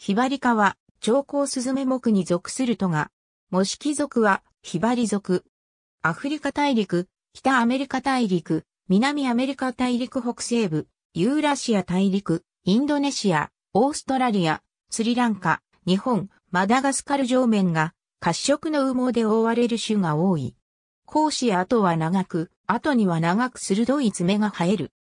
ヒバリカは、長江スズメ目に属するとが、模式族は、ヒバリ族。アフリカ大陸、北アメリカ大陸、南アメリカ大陸北西部、ユーラシア大陸、インドネシア、オーストラリア、スリランカ、日本、マダガスカル上面が、褐色の羽毛で覆われる種が多い。講師や後は長く、後には長く鋭い爪が生える。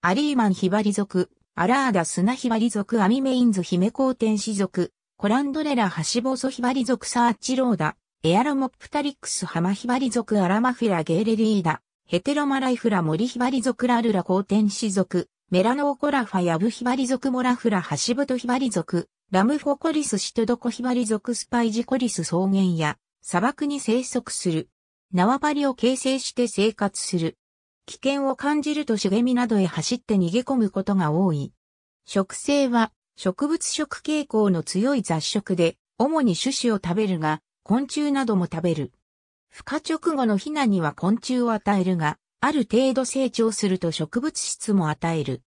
アリーマンヒバリ族、アラーダスナヒバリ族アミメインズ姫テ天使族、コランドレラハシボソヒバリ族サーチローダ、エアロモプタリックスハマヒバリ族アラマフィラゲーレリーダ、ヘテロマライフラモリヒバリ族ラルラテ天使族、メラノオコラファヤブヒバリ族モラフラハシブトヒバリ族、ラムフォコリスシトドコヒバリ族スパイジコリス草原や砂漠に生息する。縄張りを形成して生活する。危険を感じると茂みなどへ走って逃げ込むことが多い。食性は植物食傾向の強い雑食で、主に種子を食べるが、昆虫なども食べる。孵化直後のヒナには昆虫を与えるが、ある程度成長すると植物質も与える。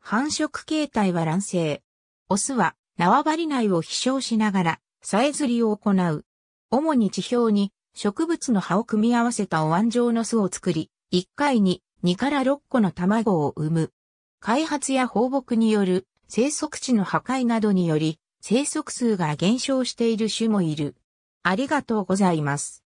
繁殖形態は卵生。オスは縄張り内を飛翔しながら、さえずりを行う。主に地表に植物の葉を組み合わせたお椀状の巣を作り、1回に2から6個の卵を産む。開発や放牧による生息地の破壊などにより生息数が減少している種もいる。ありがとうございます。